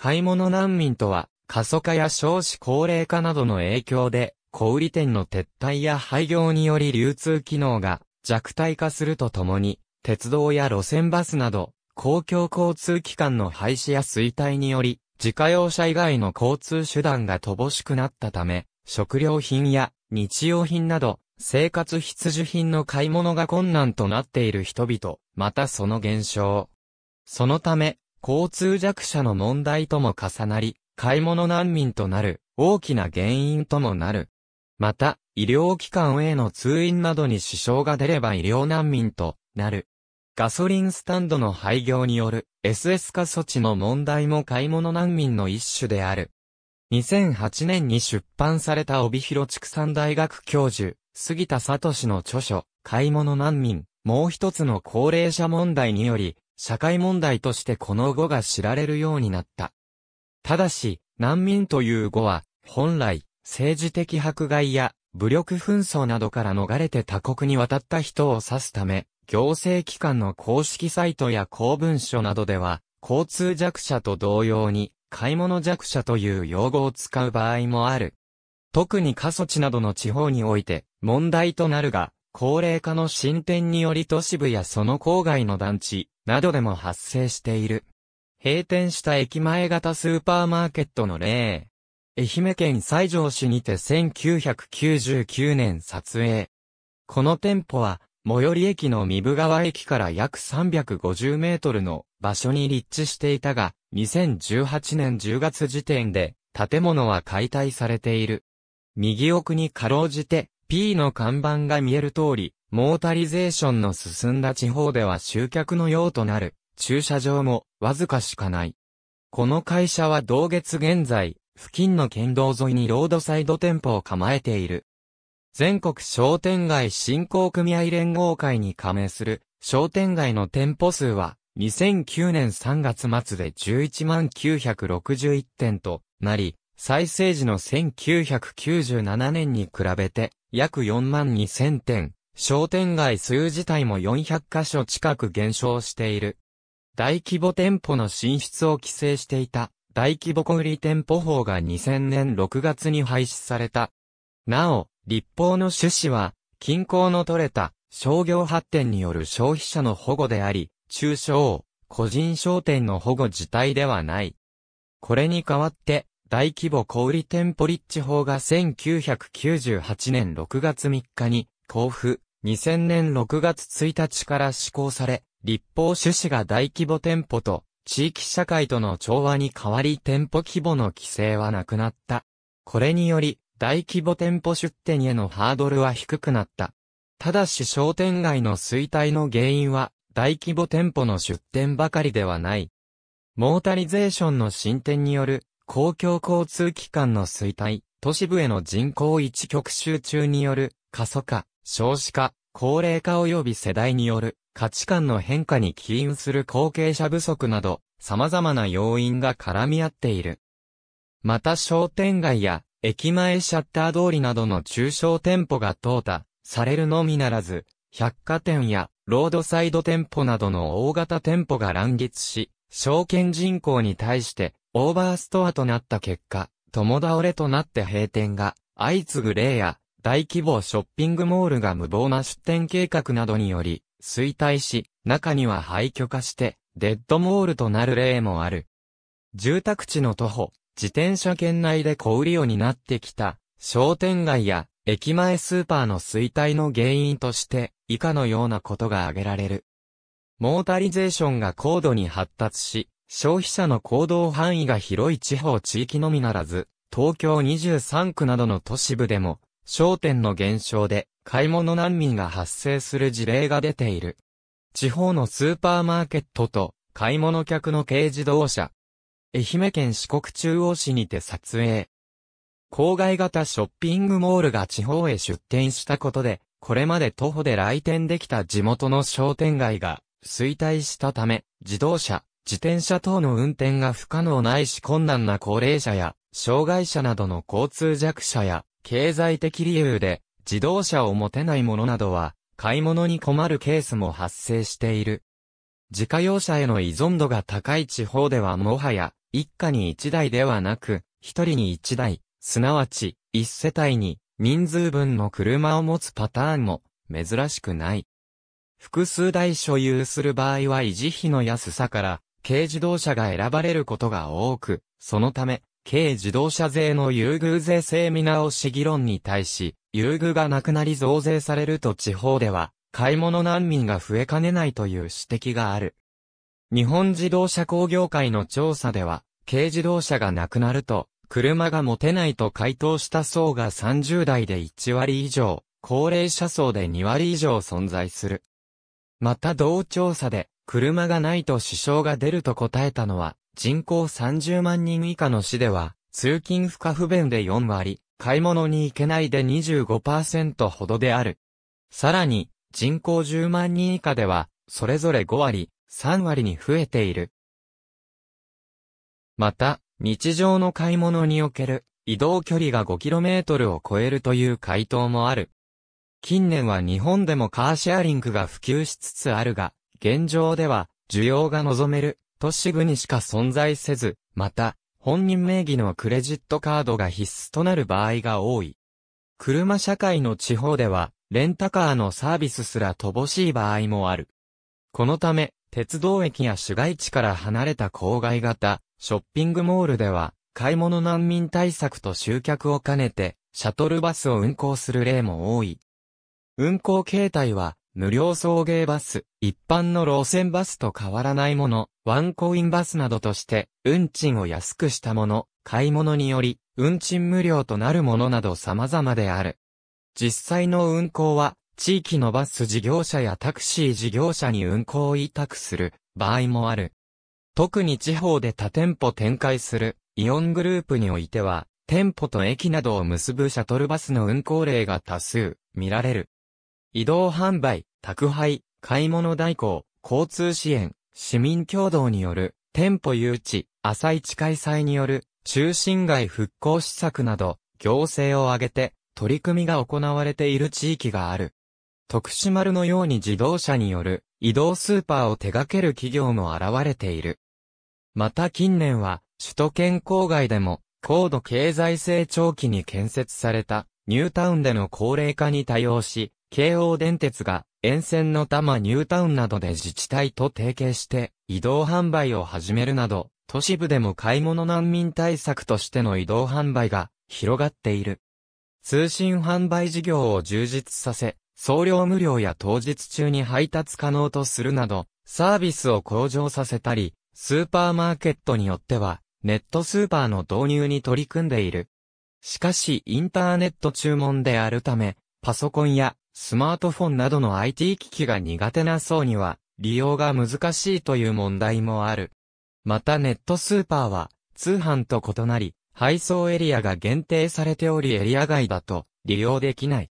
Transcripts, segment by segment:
買い物難民とは、過疎化や少子高齢化などの影響で、小売店の撤退や廃業により流通機能が弱体化するとともに、鉄道や路線バスなど、公共交通機関の廃止や衰退により、自家用車以外の交通手段が乏しくなったため、食料品や日用品など、生活必需品の買い物が困難となっている人々、またその減少。そのため、交通弱者の問題とも重なり、買い物難民となる、大きな原因ともなる。また、医療機関への通院などに支障が出れば医療難民となる。ガソリンスタンドの廃業による SS 化措置の問題も買い物難民の一種である。2008年に出版された帯広畜産大学教授、杉田聡の著書、買い物難民、もう一つの高齢者問題により、社会問題としてこの語が知られるようになった。ただし、難民という語は、本来、政治的迫害や武力紛争などから逃れて他国に渡った人を指すため、行政機関の公式サイトや公文書などでは、交通弱者と同様に、買い物弱者という用語を使う場合もある。特に過疎地などの地方において、問題となるが、高齢化の進展により都市部やその郊外の団地、などでも発生している。閉店した駅前型スーパーマーケットの例。愛媛県西条市にて1999年撮影。この店舗は、最寄り駅の三部川駅から約350メートルの場所に立地していたが、2018年10月時点で、建物は解体されている。右奥にかろうじて、P の看板が見える通り、モータリゼーションの進んだ地方では集客のようとなる駐車場もわずかしかない。この会社は同月現在、付近の県道沿いにロードサイド店舗を構えている。全国商店街振興組合連合会に加盟する商店街の店舗数は2009年3月末で11万961店となり、再生時の1997年に比べて約4万2000店商店街数自体も400カ所近く減少している。大規模店舗の進出を規制していた大規模小売店舗法が2000年6月に廃止された。なお、立法の趣旨は、均衡の取れた商業発展による消費者の保護であり、中小、個人商店の保護自体ではない。これに代わって、大規模小売店舗立地法が1998年6月3日に、交付、2000年6月1日から施行され、立法趣旨が大規模店舗と地域社会との調和に代わり店舗規模の規制はなくなった。これにより、大規模店舗出店へのハードルは低くなった。ただし商店街の衰退の原因は、大規模店舗の出店ばかりではない。モータリゼーションの進展による、公共交通機関の衰退、都市部への人口一極集中による過疎化、少子化、高齢化及び世代による価値観の変化に起因する後継者不足など、様々な要因が絡み合っている。また商店街や駅前シャッター通りなどの中小店舗が淘汰されるのみならず、百貨店やロードサイド店舗などの大型店舗が乱立し、証券人口に対してオーバーストアとなった結果、共倒れとなって閉店が相次ぐ例や大規模ショッピングモールが無謀な出店計画などにより、衰退し、中には廃墟化して、デッドモールとなる例もある。住宅地の徒歩、自転車圏内で小売りを担ってきた、商店街や、駅前スーパーの衰退の原因として、以下のようなことが挙げられる。モータリゼーションが高度に発達し、消費者の行動範囲が広い地方地域のみならず、東京23区などの都市部でも、商店の減少で買い物難民が発生する事例が出ている。地方のスーパーマーケットと買い物客の軽自動車。愛媛県四国中央市にて撮影。郊外型ショッピングモールが地方へ出店したことで、これまで徒歩で来店できた地元の商店街が衰退したため、自動車、自転車等の運転が不可能ないし困難な高齢者や、障害者などの交通弱者や、経済的理由で自動車を持てない者などは買い物に困るケースも発生している。自家用車への依存度が高い地方ではもはや一家に一台ではなく一人に一台、すなわち一世帯に人数分の車を持つパターンも珍しくない。複数台所有する場合は維持費の安さから軽自動車が選ばれることが多く、そのため軽自動車税の優遇税制見直し議論に対し、優遇がなくなり増税されると地方では、買い物難民が増えかねないという指摘がある。日本自動車工業会の調査では、軽自動車がなくなると、車が持てないと回答した層が30代で1割以上、高齢者層で2割以上存在する。また同調査で、車がないと支障が出ると答えたのは、人口30万人以下の市では、通勤不可不便で4割、買い物に行けないで25%ほどである。さらに、人口10万人以下では、それぞれ5割、3割に増えている。また、日常の買い物における移動距離が 5km を超えるという回答もある。近年は日本でもカーシェアリングが普及しつつあるが、現状では需要が望める都市部にしか存在せず、また、本人名義のクレジットカードが必須となる場合が多い。車社会の地方では、レンタカーのサービスすら乏しい場合もある。このため、鉄道駅や市街地から離れた郊外型、ショッピングモールでは、買い物難民対策と集客を兼ねて、シャトルバスを運行する例も多い。運行形態は、無料送迎バス、一般の路線バスと変わらないもの、ワンコインバスなどとして、運賃を安くしたもの、買い物により、運賃無料となるものなど様々である。実際の運行は、地域のバス事業者やタクシー事業者に運行を委託する場合もある。特に地方で多店舗展開するイオングループにおいては、店舗と駅などを結ぶシャトルバスの運行例が多数見られる。移動販売、宅配、買い物代行、交通支援、市民共同による、店舗誘致、朝市開催による、中心街復興施策など、行政を挙げて、取り組みが行われている地域がある。徳島るのように自動車による移動スーパーを手掛ける企業も現れている。また近年は、首都圏郊外でも、高度経済成長期に建設されたニュータウンでの高齢化に対応し、京王電鉄が沿線の多摩ニュータウンなどで自治体と提携して移動販売を始めるなど、都市部でも買い物難民対策としての移動販売が広がっている。通信販売事業を充実させ、送料無料や当日中に配達可能とするなど、サービスを向上させたり、スーパーマーケットによっては、ネットスーパーの導入に取り組んでいる。しかしインターネット注文であるため、パソコンやスマートフォンなどの IT 機器が苦手な層には、利用が難しいという問題もある。またネットスーパーは、通販と異なり、配送エリアが限定されておりエリア外だと利用できない。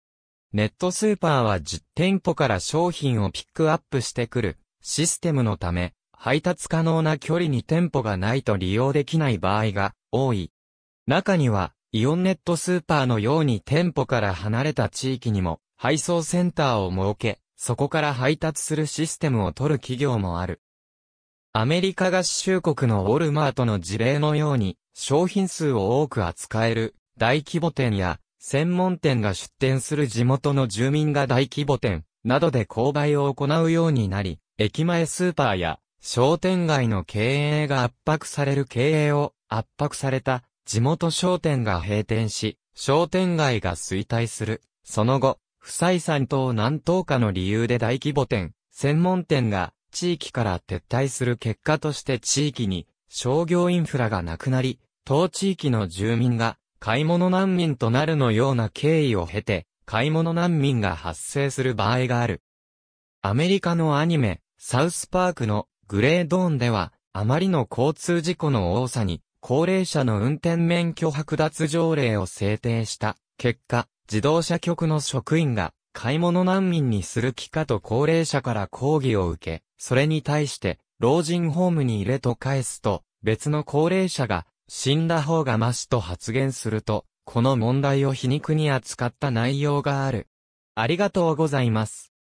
ネットスーパーは10店舗から商品をピックアップしてくるシステムのため、配達可能な距離に店舗がないと利用できない場合が多い。中には、イオンネットスーパーのように店舗から離れた地域にも配送センターを設け、そこから配達するシステムを取る企業もある。アメリカ合衆国のウォルマートの事例のように、商品数を多く扱える大規模店や、専門店が出店する地元の住民が大規模店などで購買を行うようになり、駅前スーパーや商店街の経営が圧迫される経営を圧迫された地元商店が閉店し、商店街が衰退する。その後、不採算等何等かの理由で大規模店、専門店が地域から撤退する結果として地域に商業インフラがなくなり、当地域の住民が買い物難民となるのような経緯を経て、買い物難民が発生する場合がある。アメリカのアニメ、サウスパークのグレードーンでは、あまりの交通事故の多さに、高齢者の運転免許剥奪条例を制定した結果、自動車局の職員が買い物難民にする気かと高齢者から抗議を受け、それに対して老人ホームに入れと返すと、別の高齢者が死んだ方がマシと発言すると、この問題を皮肉に扱った内容がある。ありがとうございます。